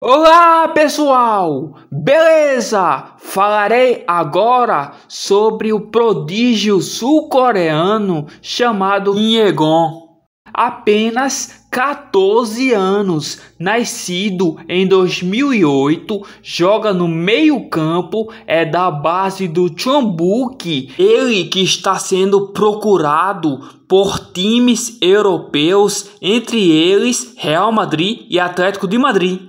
Olá pessoal, beleza? Falarei agora sobre o prodígio sul-coreano chamado Yegon. Apenas 14 anos, nascido em 2008, joga no meio-campo, é da base do Chambuk. Ele que está sendo procurado por times europeus, entre eles Real Madrid e Atlético de Madrid.